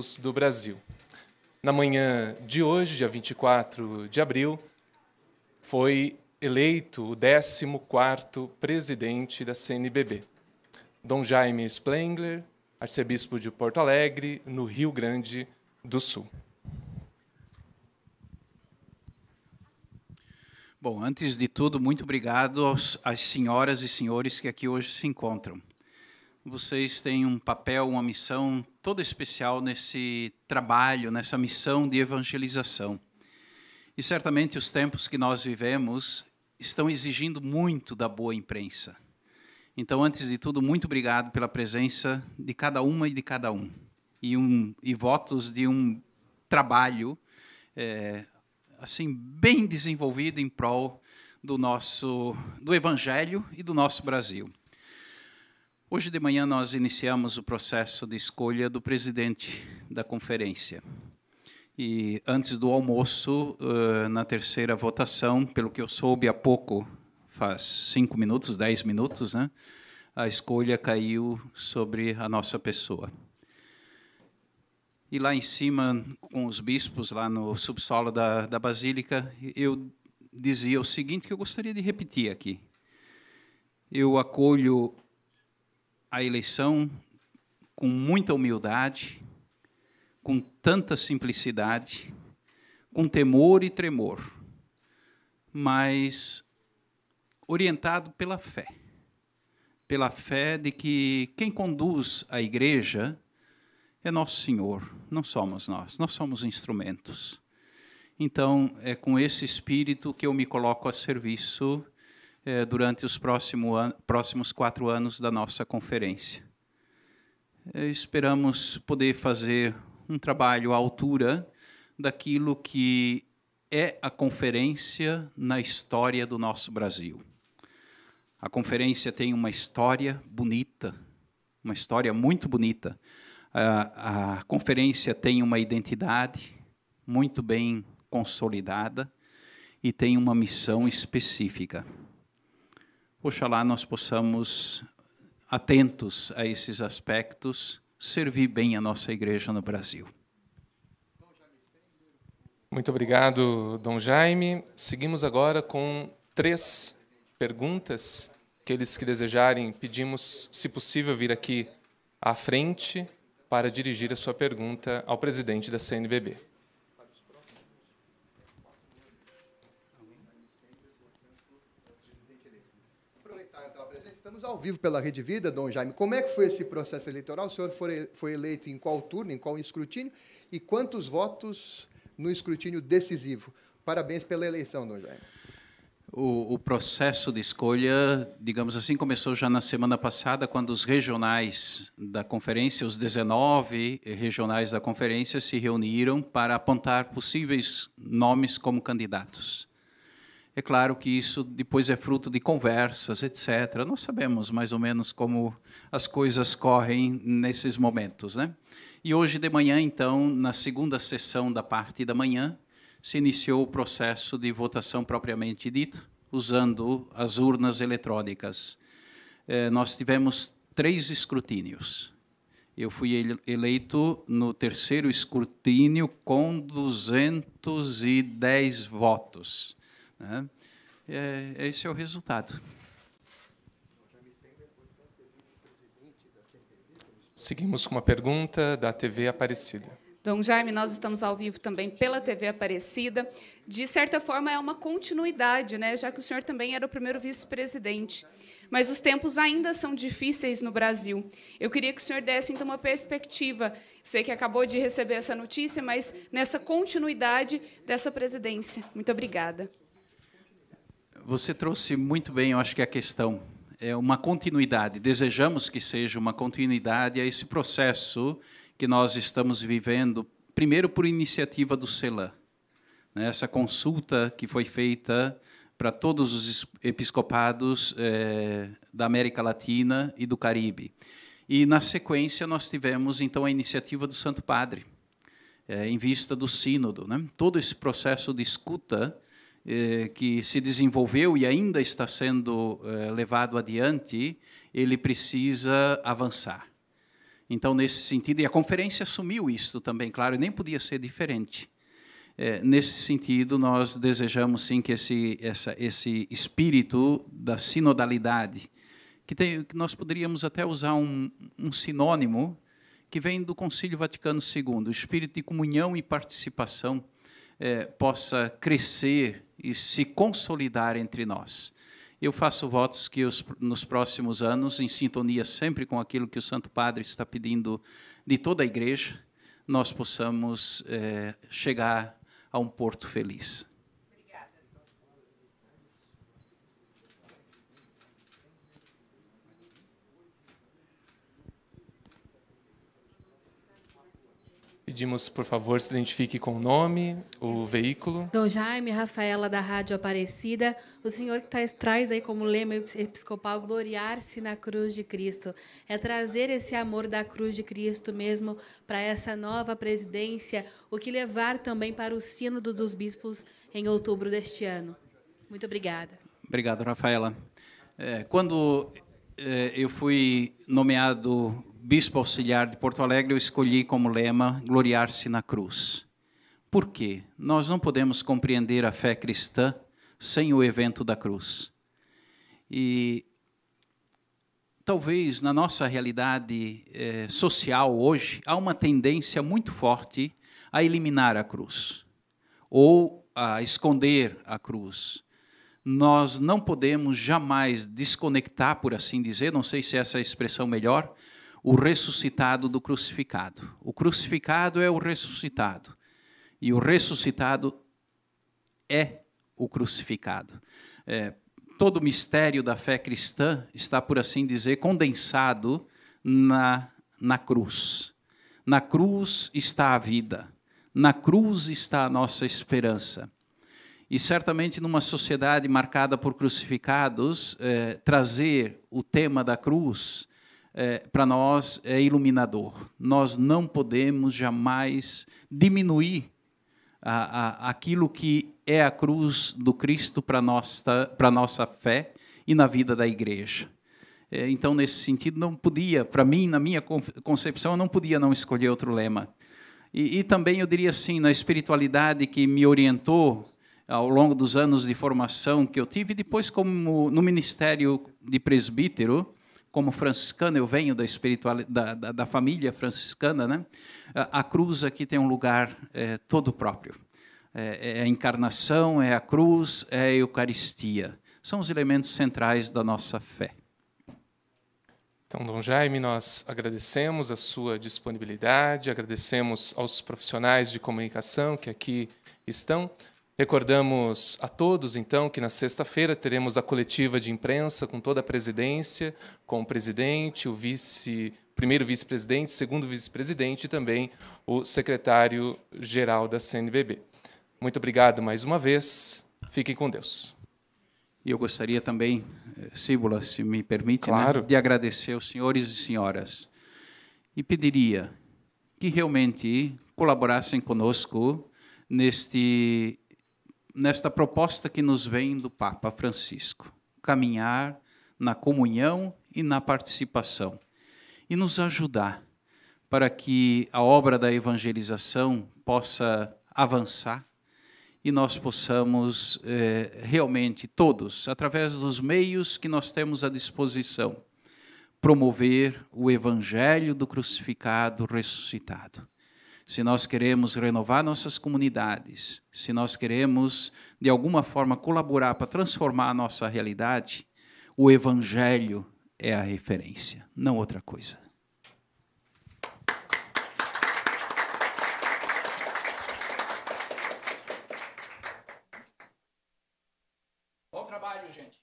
bispos do Brasil. Na manhã de hoje, dia 24 de abril, foi eleito o 14º presidente da CNBB. Dom Jaime Splengler, arcebispo de Porto Alegre, no Rio Grande do Sul. Bom, antes de tudo, muito obrigado às senhoras e senhores que aqui hoje se encontram vocês têm um papel, uma missão toda especial nesse trabalho, nessa missão de evangelização. E certamente os tempos que nós vivemos estão exigindo muito da boa imprensa. Então, antes de tudo, muito obrigado pela presença de cada uma e de cada um. E, um, e votos de um trabalho é, assim bem desenvolvido em prol do nosso do evangelho e do nosso Brasil. Hoje de manhã nós iniciamos o processo de escolha do presidente da conferência. E antes do almoço, eh, na terceira votação, pelo que eu soube há pouco, faz cinco minutos, dez minutos, né? a escolha caiu sobre a nossa pessoa. E lá em cima, com os bispos, lá no subsolo da, da basílica, eu dizia o seguinte que eu gostaria de repetir aqui. Eu acolho a eleição com muita humildade, com tanta simplicidade, com temor e tremor, mas orientado pela fé. Pela fé de que quem conduz a igreja é nosso Senhor, não somos nós, nós somos instrumentos. Então, é com esse espírito que eu me coloco a serviço eh, durante os próximo an próximos quatro anos da nossa conferência. Eh, esperamos poder fazer um trabalho à altura daquilo que é a conferência na história do nosso Brasil. A conferência tem uma história bonita, uma história muito bonita. A, a, conferência tem uma identidade muito bem consolidada e tem uma missão específica. Oxalá nós possamos, atentos a esses aspectos, servir bem a nossa igreja no Brasil. Muito obrigado, Dom Jaime. Seguimos agora com três perguntas. Aqueles que desejarem, pedimos, se possível, vir aqui à frente para dirigir a sua pergunta ao presidente da CNBB. Estamos ao vivo pela Rede Vida, Dom Jaime. Como é que foi esse processo eleitoral? O senhor foi eleito em qual turno, em qual escrutínio? E quantos votos no escrutínio decisivo? Parabéns pela eleição, Dom Jaime. O, o, processo de escolha, digamos assim, começou já na semana passada, quando os regionais da conferência, os 19 regionais da conferência, se reuniram para apontar possíveis nomes como candidatos. É claro que isso depois é fruto de conversas, etc. Nós sabemos mais ou menos como as coisas correm nesses momentos, né? E hoje de manhã, então, na segunda sessão da parte da manhã, se iniciou o processo de votação propriamente dito, usando as urnas eletrônicas. É, nós tivemos três escrutínios. Eu fui eleito no terceiro escrutínio com 210 votos. Né? É, é, esse é o resultado. Seguimos com uma pergunta da TV Aparecida. Dom Jaime, nós estamos ao vivo também pela TV Aparecida. De certa forma, é uma continuidade, né? já que o senhor também era o primeiro vice-presidente. Mas os tempos ainda são difíceis no Brasil. Eu queria que o senhor desse, então, uma perspectiva. Sei que acabou de receber essa notícia, mas nessa continuidade dessa presidência. Muito obrigada você trouxe muito bem, eu acho que a questão é uma continuidade. Desejamos que seja uma continuidade a esse processo que nós estamos vivendo, primeiro por iniciativa do CELAN. Né? Essa consulta que foi feita para todos os episcopados é, da América Latina e do Caribe. E, na sequência, nós tivemos, então, a iniciativa do Santo Padre, é, em vista do Sínodo. Né? Todo esse processo de escuta eh, que se desenvolveu e ainda está sendo eh, levado adiante, ele precisa avançar. Então, nesse sentido, e a conferência assumiu isso também, claro, e nem podia ser diferente. Eh, nesse sentido, nós desejamos sim que esse, essa, esse espírito da sinodalidade, que, tem, que nós poderíamos até usar um, um sinônimo que vem do Concílio Vaticano II, o espírito de comunhão e participação é, possa crescer e se consolidar entre nós. Eu faço votos que os, nos próximos anos, em sintonia sempre com aquilo que o Santo Padre está pedindo de toda a Igreja, nós possamos é, chegar a um porto feliz. Pedimos, por favor, se identifique com o nome, o veículo. Dom Jaime Rafaela, da Rádio Aparecida. O senhor que tá, traz aí como lema episcopal gloriar-se na cruz de Cristo. É trazer esse amor da cruz de Cristo mesmo para essa nova presidência, o que levar também para o Sínodo dos Bispos em outubro deste ano. Muito obrigada. Obrigado, Rafaela. É, quando é, eu fui nomeado bispo auxiliar de Porto Alegre, eu escolhi como lema Gloriar-se na cruz. Por quê? Nós não podemos compreender a fé cristã sem o evento da cruz. E talvez na nossa realidade eh, social hoje, há uma tendência muito forte a eliminar a cruz ou a esconder a cruz nós não podemos jamais desconectar, por assim dizer, não sei se essa é a expressão melhor, o ressuscitado do crucificado. O crucificado é o ressuscitado. E o ressuscitado é o crucificado. É, todo o mistério da fé cristã está, por assim dizer, condensado na, na cruz. Na cruz está a vida. Na cruz está a nossa esperança. E certamente numa sociedade marcada por crucificados, é, trazer o tema da cruz é, para nós é iluminador. Nós não podemos jamais diminuir a, a, aquilo que é a cruz do Cristo para nossa para nossa fé e na vida da igreja. É, então, nesse sentido, não podia, para mim, na minha concepção, eu não podia não escolher outro lema. E, e também eu diria assim, na espiritualidade que me orientou ao longo dos anos de formação que eu tive, depois como no ministério de presbítero, como franciscano, eu venho da, espiritual, da, da, da, família franciscana, né? a cruz aqui tem um lugar é, todo próprio. É, é, a encarnação, é a cruz, é a Eucaristia. São os elementos centrais da nossa fé. Então, Dom Jaime, nós agradecemos a sua disponibilidade, agradecemos aos profissionais de comunicação que aqui estão. Recordamos a todos, então, que na sexta-feira teremos a coletiva de imprensa com toda a presidência, com o presidente, o vice, primeiro vice-presidente, segundo vice-presidente e também o secretário-geral da CNBB. Muito obrigado mais uma vez. Fiquem com Deus. E eu gostaria também, eh, Síbula, se me permite, né, claro. né, de agradecer aos senhores e senhoras. E pediria que realmente colaborassem conosco neste nesta proposta que nos vem do Papa Francisco, caminhar na comunhão e na participação e nos ajudar para que a obra da evangelização possa avançar e nós possamos eh, realmente todos, através dos meios que nós temos à disposição, promover o evangelho do crucificado ressuscitado se nós queremos renovar nossas comunidades, se nós queremos, de alguma forma, colaborar para transformar a nossa realidade, o Evangelho é a referência, não outra coisa. Bom trabalho, gente.